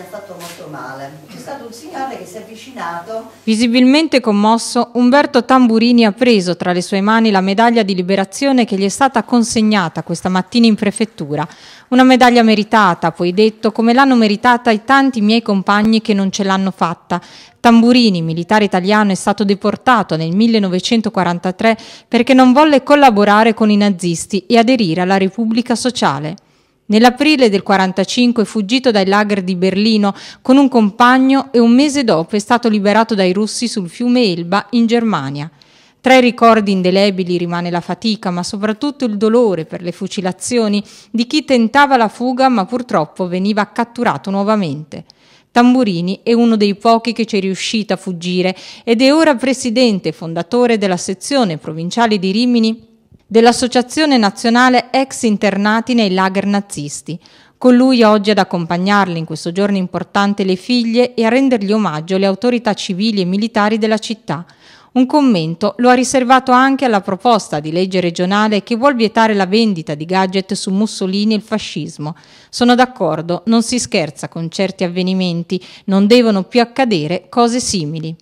mi ha fatto molto male. C'è stato un signore che si è avvicinato. Visibilmente commosso, Umberto Tamburini ha preso tra le sue mani la medaglia di liberazione che gli è stata consegnata questa mattina in prefettura. Una medaglia meritata, poi detto, come l'hanno meritata i tanti miei compagni che non ce l'hanno fatta. Tamburini, militare italiano, è stato deportato nel 1943 perché non volle collaborare con i nazisti e aderire alla Repubblica Sociale. Nell'aprile del 1945 fuggito dai lager di Berlino con un compagno e un mese dopo è stato liberato dai russi sul fiume Elba in Germania. Tra i ricordi indelebili rimane la fatica, ma soprattutto il dolore per le fucilazioni di chi tentava la fuga ma purtroppo veniva catturato nuovamente. Tamburini è uno dei pochi che ci è riuscito a fuggire ed è ora presidente e fondatore della sezione provinciale di Rimini dell'Associazione Nazionale Ex Internati nei Lager Nazisti. Con lui oggi ad accompagnarle in questo giorno importante le figlie e a rendergli omaggio le autorità civili e militari della città. Un commento lo ha riservato anche alla proposta di legge regionale che vuol vietare la vendita di gadget su Mussolini e il fascismo. Sono d'accordo, non si scherza con certi avvenimenti, non devono più accadere cose simili.